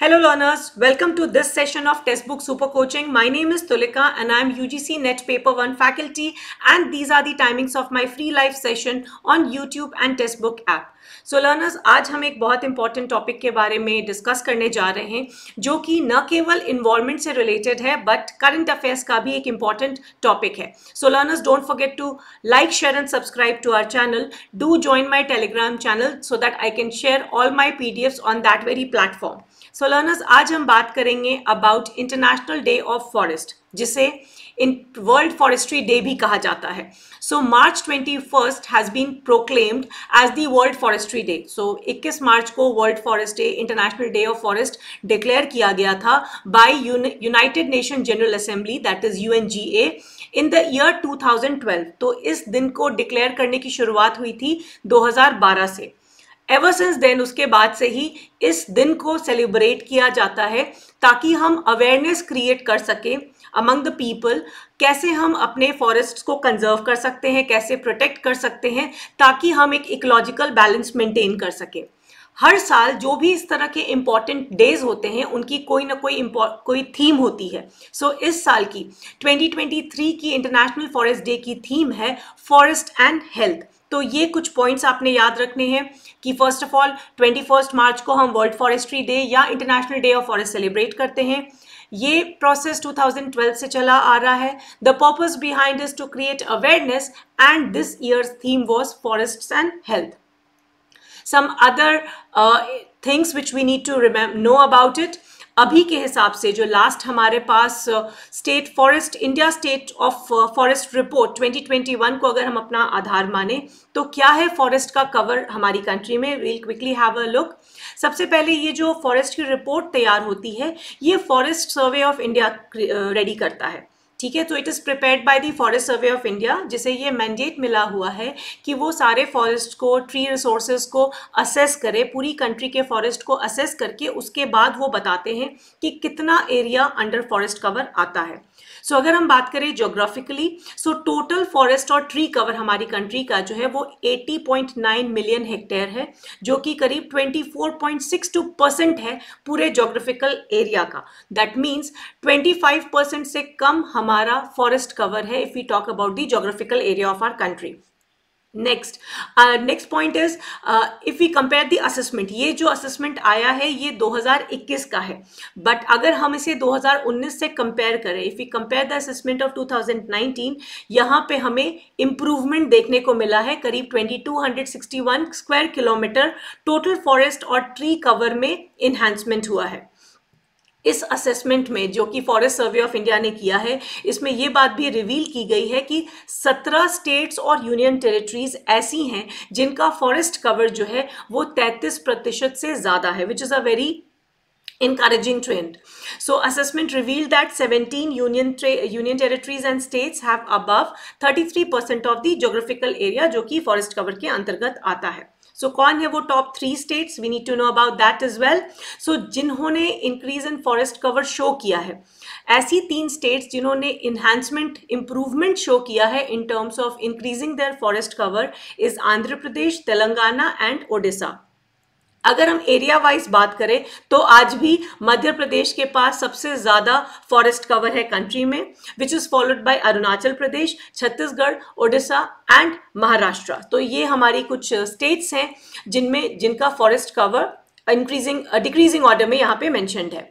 Hello learners, welcome to this session of Testbook Super Coaching. My name is Tulika and I am UGC NET Paper 1 faculty and these are the timings of my free live session on YouTube and Testbook app. So so, learners आज हम एक बहुत important topic के बारे में discuss करने जा रहे हैं जो कि न केवल इन्वॉल्वमेंट से रिलेटेड है बट करंट अफेयर्स का भी एक इंपॉर्टेंट टॉपिक है so learners don't forget to like share and subscribe to our channel do join my Telegram channel so that I can share all my P on that very platform so learners आज हम बात करेंगे about international day of forest जिसे in world forestry day भी कहा जाता है so March twenty first has been proclaimed as the world forestry day so 21 March को world forest day international day of forest declared किया गया था by United Nation General Assembly that is U in the year 2012 तो इस दिन को declare करने की शुरुआत हुई थी 2012 से एवर सिंस देन उसके बाद से ही इस दिन को सेलिब्रेट किया जाता है ताकि हम अवेयरनेस क्रिएट कर सकें अमंग द पीपल कैसे हम अपने फॉरेस्ट को कंजर्व कर सकते हैं कैसे प्रोटेक्ट कर सकते हैं ताकि हम एक इकोलॉजिकल बैलेंस मेंटेन कर सकें हर साल जो भी इस तरह के इम्पॉर्टेंट डेज होते हैं उनकी कोई ना कोई कोई थीम होती है सो so, इस साल की 2023 की इंटरनेशनल फॉरेस्ट डे की थीम है फॉरेस्ट एंड हेल्थ तो ये कुछ पॉइंट्स आपने याद रखने हैं कि first of all twenty March को हम वर्ल्ड फॉरेस्ट्री डे या international day of forest celebrate करते हैं ये प्रोसेस 2012 से चला आ रहा है the purpose behind is to create awareness and this year's theme was forest and health some other things which we need to remember know about it अभी के हिसाब से जो लास्ट हमारे पास state forest India state of forest report 2021 को अगर हम अपना आधार माने तो क्या है फॉरेस्ट का कवर हमारी कंट्री में we'll quickly have a look सबसे पहले ये जो फॉरेस्ट की रिपोर्ट तैयार होती है ये Forest Survey of India ready करता है ठीक है तो it is prepared by the Forest Survey of India जिसे ये मैंडेट मिला हुआ है कि वो सारे फॉरेस्ट को ट्री रिसोर्सेज को असेस करे पूरी कंट्री के फॉरेस्ट को असेस करके उसके बाद वो बताते हैं कि कितना एरिया अंडर फॉरेस्ट कवर आता है सो so, अगर हम बात करें जोग्राफिकली सो टोटल फॉरेस्ट और ट्री कवर हमारी कंट्री का जो है वो 80.9 मिलियन हेक्टेयर है जो कि करीब 24.62 परसेंट है पूरे जोग्राफिकल एरिया का दैट मीन्स 25 परसेंट से कम हम हमारा फॉरेस्ट कवर है if we talk about the geographical area of our country next next point is if we compare the assessment ये जो असेसमेंट आया है ये 2021 का है बट अगर हम इसे 2019 से कंपेयर करें if we compare the assessment of 2019 यहाँ पे हमें इम्प्रूवमेंट देखने को मिला है करीब 2261 स्क्वायर किलोमीटर टोटल फॉरेस्ट और ट्री कवर में इन्हांसमेंट हुआ है इस असेसमेंट में जो कि फॉरेस्ट सर्वे ऑफ इंडिया ने किया है इसमें ये बात भी रिवील की गई है कि सत्रह स्टेट्स और यूनियन टेरिटरीज ऐसी हैं जिनका फॉरेस्ट कवर जो है वो तैंतीस प्रतिशत से ज़्यादा है which is a very encouraging trend so assessment revealed that 17 union union territories and states have above 33% of the geographical area जो कि forest cover के अंतर्गत आता है सो so, कौन है वो top three states we need to know about that is well so जिन्होंने increase in forest cover show किया है ऐसी तीन स्टेट्स जिन्होंने इन्हांसमेंट इम्प्रूवमेंट शो किया है in terms of increasing their forest cover is Andhra Pradesh Telangana and Odisha अगर हम एरिया वाइज बात करें तो आज भी मध्य प्रदेश के पास सबसे ज़्यादा फॉरेस्ट कवर है कंट्री में which is followed by Arunachal Pradesh Chhattisgarh Odisha and Maharashtra तो ये हमारी कुछ स्टेट्स हैं जिनमें जिनका forest cover increasing decreasing order में यहाँ पे मैंशनड है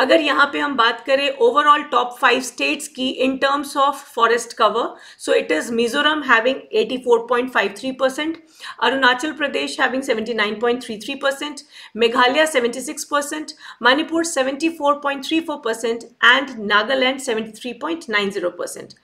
अगर यहाँ पे हम बात करें ओवरऑल टॉप फाइव स्टेट्स की in terms of forest cover so it is Mizoram having 84.53 percent Arunachal Pradesh having 79.33%, Meghalaya 76%, Manipur 74.34% and Nagaland 73.90%.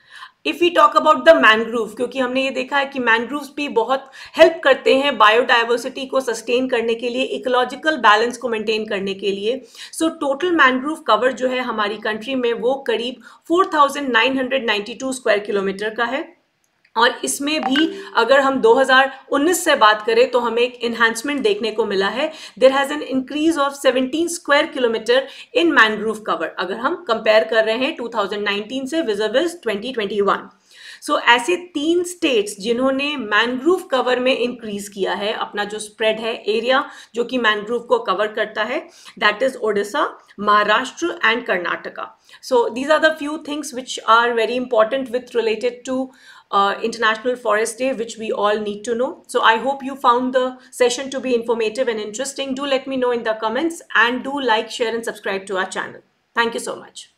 If you talk about the mangrove क्योंकि हमने ये देखा है कि मैनग्रूव भी बहुत हेल्प करते हैं बायोडाइवर्सिटी को सस्टेन करने के लिए इकोलॉजिकल बैलेंस को मेंटेन करने के लिए सो टोटल मैनग्रूव कवर जो है हमारी कंट्री में वो करीब 4,992 स्क्वायर किलोमीटर का है और इसमें भी अगर हम 2019 से बात करें तो हमें एक इन्हांसमेंट देखने को मिला है there has an increase of 17 square kilometre in mangrove cover अगर हम कंपेयर कर रहे हैं 2019 से ट्वेंटी 2021 सो so, ऐसे तीन स्टेट्स जिन्होंने मैनग्रूव कवर में इंक्रीज किया है अपना जो स्प्रेड है एरिया जो कि मैनग्रूव को कवर करता है that is Odisha Maharashtra and Karnataka so these are the few things which are very important with related to uh, International Forest Day, which we all need to know. So I hope you found the session to be informative and interesting. Do let me know in the comments and do like, share and subscribe to our channel. Thank you so much.